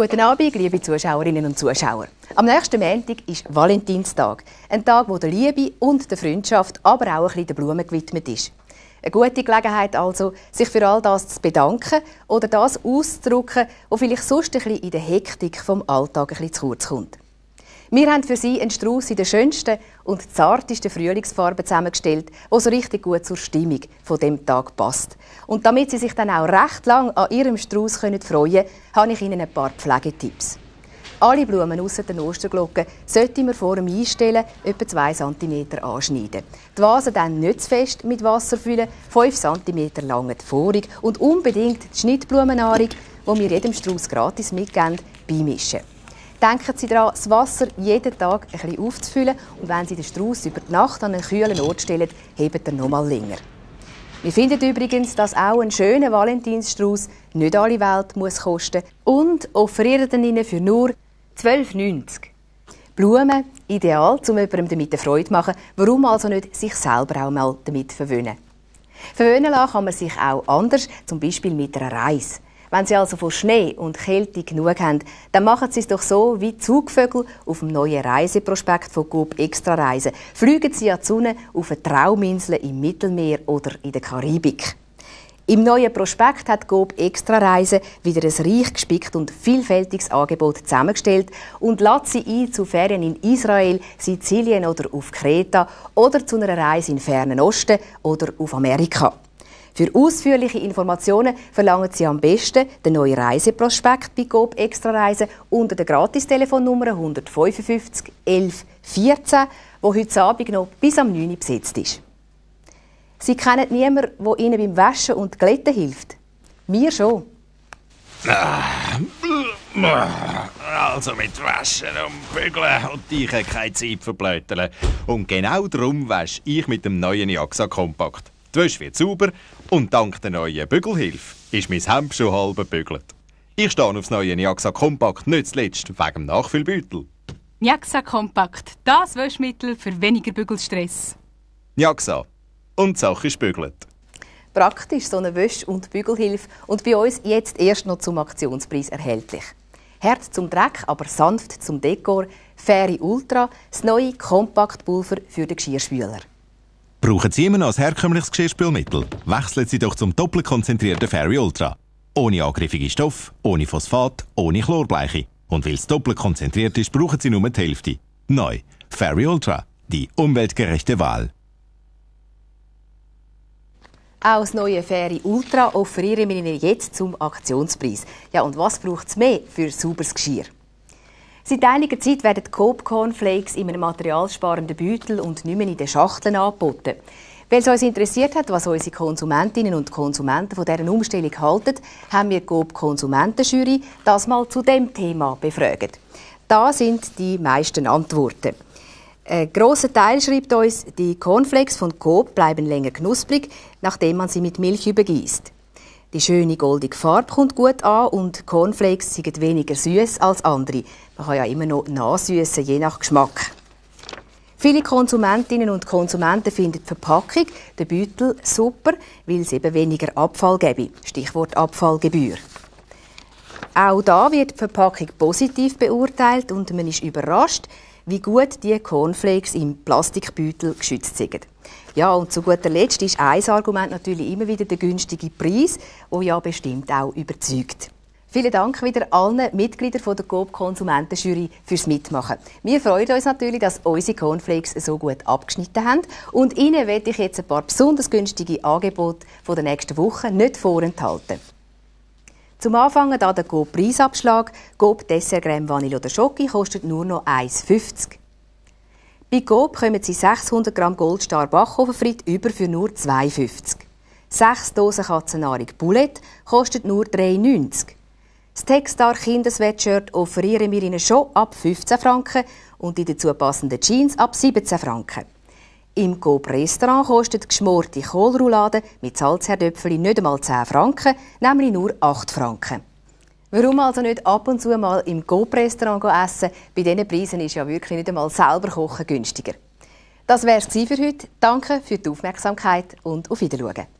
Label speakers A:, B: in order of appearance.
A: Guten Abend, liebe Zuschauerinnen und Zuschauer. Am nächsten Montag ist Valentinstag. Ein Tag, wo der Liebe und der Freundschaft, aber auch ein bisschen der Blumen gewidmet ist. Eine gute Gelegenheit also, sich für all das zu bedanken oder das auszudrücken, was vielleicht sonst ein bisschen in der Hektik vom Alltag ein bisschen zu kurz kommt. Wir haben für Sie einen Strauß in den schönsten und zartesten Frühlingsfarben zusammengestellt, der so richtig gut zur Stimmung von dem Tag passt. Und damit Sie sich dann auch recht lang an Ihrem Strauß freuen können habe ich Ihnen ein paar Pflegetipps. Alle Blumen außer den Osterglocken sollte man vor dem Einstellen etwa 2 cm anschneiden. Die Vase dann nicht zu fest mit Wasser füllen, 5 cm lange die und unbedingt die Schnittblumennahrung, die wir jedem Strauß gratis mitgeben, beimischen. Denken Sie daran, das Wasser jeden Tag ein bisschen aufzufüllen und wenn Sie den Strauß über die Nacht an einen kühlen Ort stellen, hebt er noch mal länger. Wir finden übrigens, dass auch ein schöner Valentinsstrauß nicht alle Welt muss kosten und offerieren ihn Ihnen für nur 12,90 Blumen, ideal, um jemandem damit eine Freude zu machen. Warum also nicht sich selber auch mal damit verwöhnen? Verwöhnen lassen kann man sich auch anders, zum Beispiel mit einer Reise. Wenn Sie also von Schnee und Kälte genug haben, dann machen Sie es doch so wie Zugvögel auf dem neuen Reiseprospekt von Coop Extra Reisen. Fliegen Sie an die Sonne auf eine Trauminsel im Mittelmeer oder in der Karibik. Im neuen Prospekt hat Coop Extra Reisen wieder ein reich gespickt und vielfältiges Angebot zusammengestellt und lädt Sie ein zu Ferien in Israel, Sizilien oder auf Kreta oder zu einer Reise in fernen Osten oder auf Amerika. Für ausführliche Informationen verlangen Sie am besten den neuen Reiseprospekt bei GoB Extra Reisen unter der Gratistelefonnummer 155 11 14, wo heute Abend noch bis am 9 Uhr besetzt ist. Sie kennen niemanden, der Ihnen beim Waschen und Glätten hilft. Wir schon.
B: Also mit Waschen und Bügeln und ich keine Zeit verblöteln. Und genau darum wasche ich mit dem neuen Jaxa Kompakt. Die Wäsche wird sauber und dank der neuen Bügelhilfe ist mein Hemd schon halb gebügelt. Ich stehe aufs neue Niaxa Kompakt nicht zuletzt wegen dem Nachfüllbeutel.
A: Niaxa Kompakt, das Wäschmittel für weniger Bügelstress.
B: Niaxa. Und die Sache ist bügelt.
A: Praktisch so eine Wäsche- und Bügelhilfe und bei uns jetzt erst noch zum Aktionspreis erhältlich. Hart zum Dreck, aber sanft zum Dekor. Fähre Ultra, das neue Kompaktpulver für den Geschirrspüler.
B: Brauchen Sie immer noch ein herkömmliches Geschirrspülmittel? Wechseln Sie doch zum doppelkonzentrierten Fairy Ultra. Ohne angriffige Stoff, ohne Phosphat, ohne Chlorbleiche. Und weil es doppelkonzentriert ist, brauchen Sie nur die Hälfte. Neu. Fairy Ultra. Die umweltgerechte Wahl.
A: Auch das neue Fairy Ultra offerieren ich Ihnen jetzt zum Aktionspreis. Ja, und was braucht es mehr für sauberes Geschirr? Seit einiger Zeit werden Coop Cornflakes in einem materialsparenden Beutel und nicht mehr in den Schachteln angeboten. Weil es uns interessiert hat, was unsere Konsumentinnen und Konsumenten von dieser Umstellung halten, haben wir die Coop Konsumentenjury das mal zu dem Thema befragt. Da sind die meisten Antworten. Ein grosser Teil schreibt uns, die Cornflakes von Coop bleiben länger knusprig, nachdem man sie mit Milch übergießt. Die schöne goldige Farbe kommt gut an und Cornflakes sind weniger süß als andere. Man kann ja immer noch nachsüßen, je nach Geschmack. Viele Konsumentinnen und Konsumenten finden die Verpackung, den Beutel, super, weil es eben weniger Abfall gäbe. Stichwort Abfallgebühr. Auch da wird die Verpackung positiv beurteilt und man ist überrascht, wie gut die Cornflakes im Plastikbeutel geschützt sind. Ja, und zu guter Letzt ist ein Argument natürlich immer wieder der günstige Preis, der ja bestimmt auch überzeugt. Vielen Dank wieder allen Mitgliedern der Coop Konsumentenjury fürs Mitmachen. Wir freuen uns natürlich, dass unsere Cornflakes so gut abgeschnitten haben. Und Ihnen werde ich jetzt ein paar besonders günstige Angebote von der nächsten Woche nicht vorenthalten. Zum Anfangen da der Coop Preisabschlag. Coop Dessert Creme Vanille oder Schoki kostet nur noch 1,50. Bei Coop kommen Sie 600 Gramm Goldstar Backhofenfrit über für nur 2,50. Sechs Dosen Katzennahrung Bullet kostet nur 3,90. Das Textar Kinderswetshirt offerieren wir Ihnen schon ab 15 Franken und die dazu passenden Jeans ab 17 Franken. Im Coop Restaurant kostet geschmorte Kohlroulade mit Salzherdöpfeln nicht einmal 10 Franken, nämlich nur 8 Franken. Warum also nicht ab und zu mal im Coop-Restaurant essen? Bei diesen Preisen ist ja wirklich nicht einmal selber kochen günstiger. Das wäre es für heute. Danke für die Aufmerksamkeit und auf Wiedersehen.